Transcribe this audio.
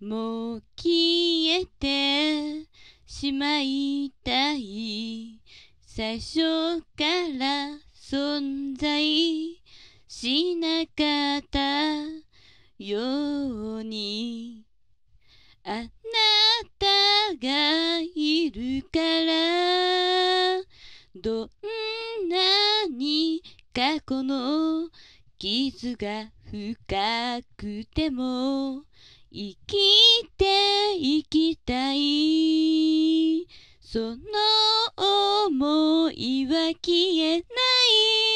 もう消えてしまいたい最初から存在しなかったようにあなたがいるからどんなに過去の傷が深くても生きていきたいその思いは消えない